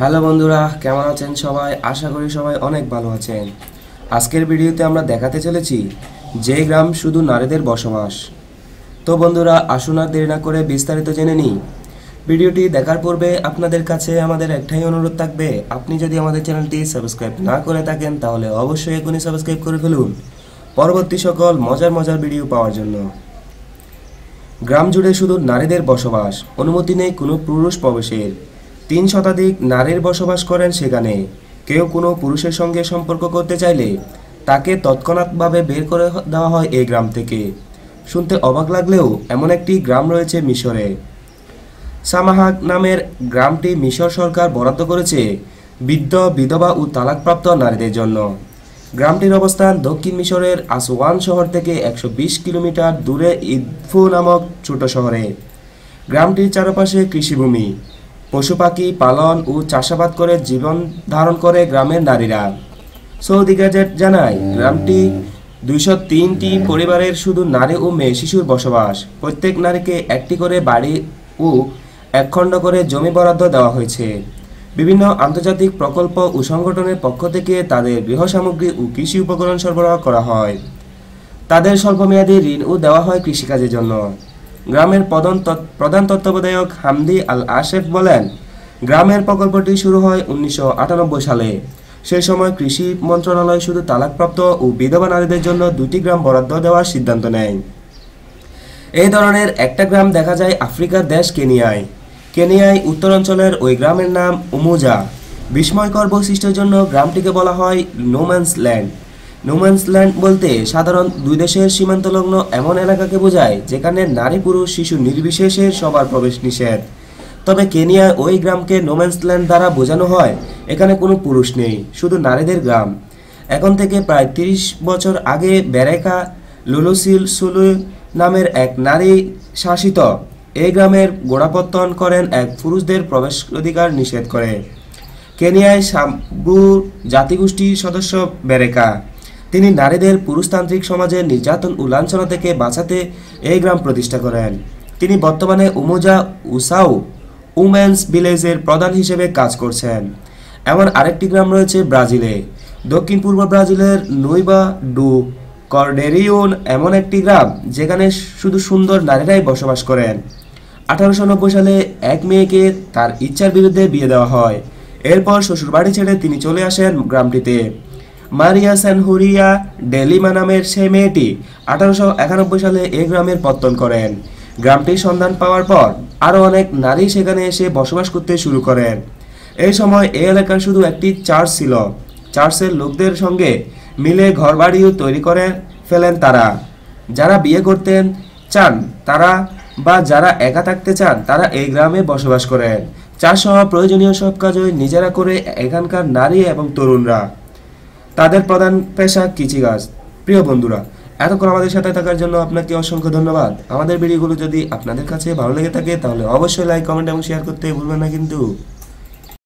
hello বন্ধুরা কেমন আছেন সবাই আশা করি সবাই অনেক ভালো আছেন আজকের ভিডিওতে আমরা দেখাতে চলেছি যে গ্রাম শুধু নারীদের বসবাস তো বন্ধুরা আসুন আর দেরি না করে বিস্তারিত জেনে নিই ভিডিওটি দেখার পূর্বে আপনাদের কাছে আমাদের একটাই অনুরোধ থাকবে আপনি যদি আমাদের চ্যানেলটি সাবস্ক্রাইব না করে থাকেন তাহলে অবশ্যই এখনই সাবস্ক্রাইব করে ফেলুন পরবর্তী সকল মজার মজার ভিডিও পাওয়ার জন্য গ্রাম জুড়ে শুধু নারীদের বসবাস অনুমতি নেই কোনো পুরুষ প্রবেশের তিন শতাধিক নারীর বসবাস করেন সেখানে কেউ কোনো পুরুষের সঙ্গে সম্পর্ক করতে চাইলে তাকে তৎক্ষণাৎভাবে বের করে দেওয়া হয় এই গ্রাম থেকে শুনতে অবাক লাগলেও এমন একটি গ্রাম রয়েছে মিশরে সামাহাক নামের গ্রামটি মিশর সরকার বরাদ্দ করেছে বৃদ্ধ বিধবা ও তালাকপ্রাপ্ত নারীদের জন্য গ্রামটির অবস্থান দক্ষিণ মিশরের আসওয়ান শহর থেকে একশো কিলোমিটার দূরে ইদফু নামক ছোট শহরে গ্রামটির চারপাশে কৃষিভূমি পশু পাখি পালন ও চাষাবাদ করে জীবন ধারণ করে গ্রামের নারীরা সৌদি গাজেট জানায় গ্রামটি দুইশো তিনটি পরিবারের শুধু নারী ও মেয়ে শিশুর বসবাস প্রত্যেক নারীকে একটি করে বাড়ি ও একখণ্ড করে জমি বরাদ্দ দেওয়া হয়েছে বিভিন্ন আন্তর্জাতিক প্রকল্প ও সংগঠনের পক্ষ থেকে তাদের গৃহসামগ্রী ও কৃষি উপকরণ সরবরাহ করা হয় তাদের স্বল্পমেয়াদী ঋণও দেওয়া হয় কৃষিকাজের জন্য গ্রামের প্রধান তত্ত্বাবধায়ক হামদি আল আশেফ বলেন গ্রামের প্রকল্পটি শুরু হয় উনিশশো সালে সেই সময় কৃষি মন্ত্রণালয় শুধু তালাকপ্রাপ্ত ও বিধবা নারীদের জন্য দুটি গ্রাম বরাদ্দ দেওয়ার সিদ্ধান্ত নেয় এই ধরনের একটা গ্রাম দেখা যায় আফ্রিকার দেশ কেনিয়ায় কেনিয়ায় উত্তরাঞ্চলের ওই গ্রামের নাম উমুজা বিস্ময়কর বৈশিষ্ট্যের জন্য গ্রামটিকে বলা হয় নোম্যান্স ল্যান্ড নোম্যান্স ল্যান্ড বলতে সাধারণ দুই দেশের সীমান্তলগ্ন এমন এলাকাকে বোঝায় যেখানে নারী পুরুষ শিশু নির্বিশেষে সবার প্রবেশ নিষেধ তবে কেনিয়ায় ওই গ্রামকে নোম্যান্স ল্যান্ড দ্বারা বোঝানো হয় এখানে কোনো পুরুষ নেই শুধু নারীদের গ্রাম এখন থেকে প্রায় তিরিশ বছর আগে ব্যারেকা লুলুসিল সুলু নামের এক নারী শাসিত এই গ্রামের গোড়াপত্তন করেন এক পুরুষদের প্রবেশ অধিকার নিষেধ করে কেনিয়ায় সাম্বু জাতিগোষ্ঠীর সদস্য ব্যারেকা তিনি নারীদের পুরুষতান্ত্রিক সমাজে নির্যাতন ও লাঞ্ছনা থেকে বাঁচাতে এই গ্রাম প্রতিষ্ঠা করেন তিনি বর্তমানে উমোজা উসাও উমেন্স ভিলেজের প্রধান হিসেবে কাজ করছেন এমন আরেকটি গ্রাম রয়েছে ব্রাজিলে দক্ষিণ পূর্ব ব্রাজিলের নৈবা ডু কর্ডেরিওন এমন একটি গ্রাম যেখানে শুধু সুন্দর নারীরাই বসবাস করেন আঠারোশো সালে এক মেয়েকে তার ইচ্ছার বিরুদ্ধে বিয়ে দেওয়া হয় এরপর শ্বশুরবাড়ি ছেড়ে তিনি চলে আসেন গ্রামটিতে মারিয়া স্যানহুরিয়া ডেলিমা নামের সেই মেয়েটি আঠারোশো সালে এ গ্রামের পত্তন করেন গ্রামটির সন্ধান পাওয়ার পর আরও অনেক নারী সেখানে এসে বসবাস করতে শুরু করেন এই সময় এ এলাকার শুধু একটি চার্চ ছিল চার্চের লোকদের সঙ্গে মিলে ঘরবাড়িও তৈরি করে ফেলেন তারা যারা বিয়ে করতেন চান তারা বা যারা একা থাকতে চান তারা এই গ্রামে বসবাস করেন সহ প্রয়োজনীয় সব কাজই নিজেরা করে এখানকার নারী এবং তরুণরা তাদের প্রধান পেশা কৃষিকাজ প্রিয় বন্ধুরা এতক্ষণ আমাদের সাথে থাকার জন্য আপনাকে অসংখ্য ধন্যবাদ আমাদের ভিডিওগুলো যদি আপনাদের কাছে ভালো লেগে থাকে তাহলে অবশ্যই লাইক কমেন্ট এবং শেয়ার করতে ভুলবেন না কিন্তু